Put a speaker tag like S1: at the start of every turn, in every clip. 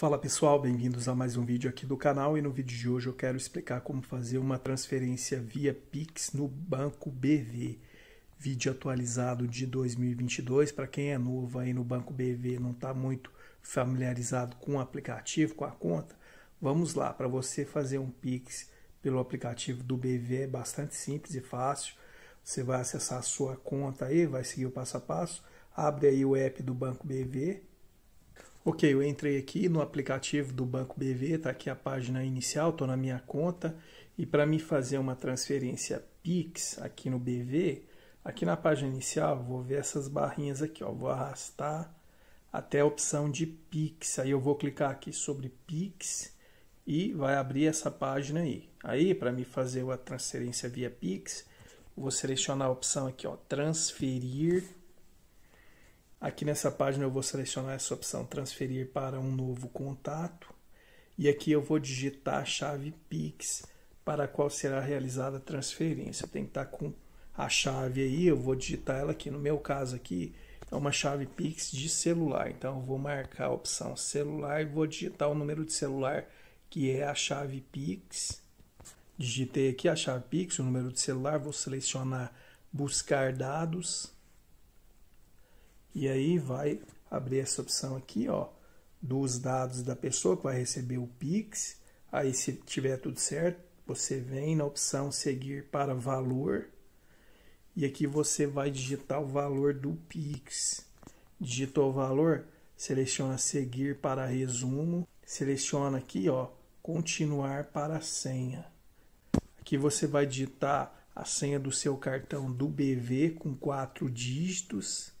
S1: Fala pessoal, bem-vindos a mais um vídeo aqui do canal e no vídeo de hoje eu quero explicar como fazer uma transferência via Pix no Banco BV. Vídeo atualizado de 2022, para quem é novo aí no Banco BV, não está muito familiarizado com o aplicativo, com a conta, vamos lá, para você fazer um Pix pelo aplicativo do BV é bastante simples e fácil, você vai acessar a sua conta aí, vai seguir o passo a passo, abre aí o app do Banco BV, Ok, eu entrei aqui no aplicativo do Banco BV, está aqui a página inicial, estou na minha conta. E para me fazer uma transferência Pix aqui no BV, aqui na página inicial, vou ver essas barrinhas aqui, ó, vou arrastar até a opção de Pix. Aí eu vou clicar aqui sobre Pix e vai abrir essa página aí. Aí, para me fazer a transferência via Pix, vou selecionar a opção aqui, ó, transferir Aqui nessa página eu vou selecionar essa opção transferir para um novo contato e aqui eu vou digitar a chave Pix para a qual será realizada a transferência. Tem que estar com a chave aí, eu vou digitar ela aqui. No meu caso aqui é uma chave Pix de celular, então eu vou marcar a opção celular e vou digitar o número de celular que é a chave Pix. Digitei aqui a chave Pix, o número de celular, vou selecionar buscar dados e aí vai abrir essa opção aqui, ó, dos dados da pessoa que vai receber o Pix. Aí se tiver tudo certo, você vem na opção seguir para valor e aqui você vai digitar o valor do Pix. Digitou o valor, seleciona seguir para resumo, seleciona aqui, ó, continuar para senha. Aqui você vai digitar a senha do seu cartão do BV com quatro dígitos.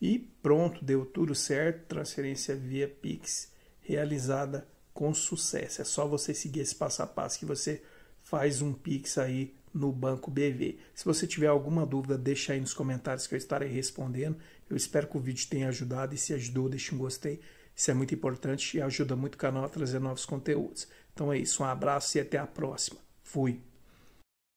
S1: E pronto, deu tudo certo, transferência via Pix realizada com sucesso. É só você seguir esse passo a passo que você faz um Pix aí no Banco BV. Se você tiver alguma dúvida, deixa aí nos comentários que eu estarei respondendo. Eu espero que o vídeo tenha ajudado e se ajudou, deixe um gostei. Isso é muito importante e ajuda muito o canal a trazer novos conteúdos. Então é isso, um abraço e até a próxima. Fui!